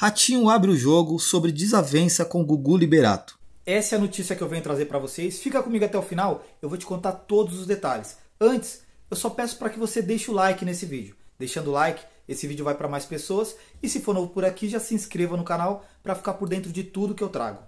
Ratinho abre o jogo sobre desavença com Gugu Liberato. Essa é a notícia que eu venho trazer para vocês. Fica comigo até o final, eu vou te contar todos os detalhes. Antes, eu só peço para que você deixe o like nesse vídeo. Deixando o like, esse vídeo vai para mais pessoas e se for novo por aqui, já se inscreva no canal para ficar por dentro de tudo que eu trago.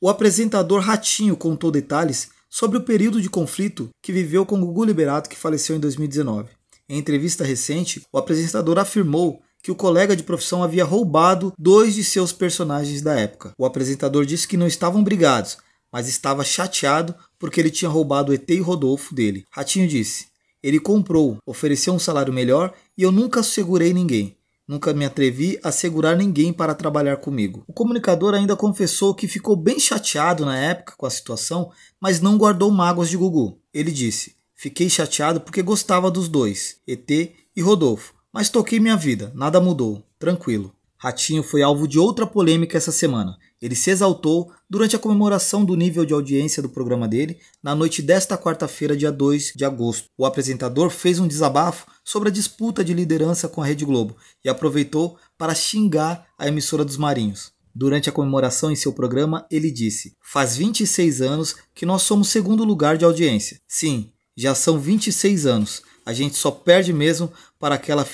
O apresentador Ratinho contou detalhes sobre o período de conflito que viveu com Gugu Liberato, que faleceu em 2019. Em entrevista recente, o apresentador afirmou que o colega de profissão havia roubado dois de seus personagens da época. O apresentador disse que não estavam brigados, mas estava chateado porque ele tinha roubado o ET e Rodolfo dele. Ratinho disse: Ele comprou, ofereceu um salário melhor e eu nunca segurei ninguém. Nunca me atrevi a segurar ninguém para trabalhar comigo. O comunicador ainda confessou que ficou bem chateado na época com a situação, mas não guardou mágoas de Gugu. Ele disse: Fiquei chateado porque gostava dos dois, ET e Rodolfo mas toquei minha vida, nada mudou, tranquilo. Ratinho foi alvo de outra polêmica essa semana. Ele se exaltou durante a comemoração do nível de audiência do programa dele na noite desta quarta-feira, dia 2 de agosto. O apresentador fez um desabafo sobre a disputa de liderança com a Rede Globo e aproveitou para xingar a emissora dos Marinhos. Durante a comemoração em seu programa, ele disse: Faz 26 anos que nós somos segundo lugar de audiência. Sim, já são 26 anos. A gente só perde mesmo para aquela f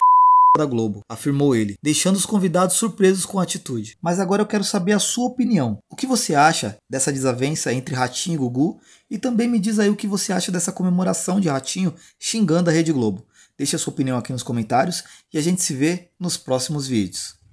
da Globo, afirmou ele, deixando os convidados surpresos com a atitude. Mas agora eu quero saber a sua opinião. O que você acha dessa desavença entre Ratinho e Gugu? E também me diz aí o que você acha dessa comemoração de Ratinho xingando a Rede Globo. Deixe a sua opinião aqui nos comentários e a gente se vê nos próximos vídeos.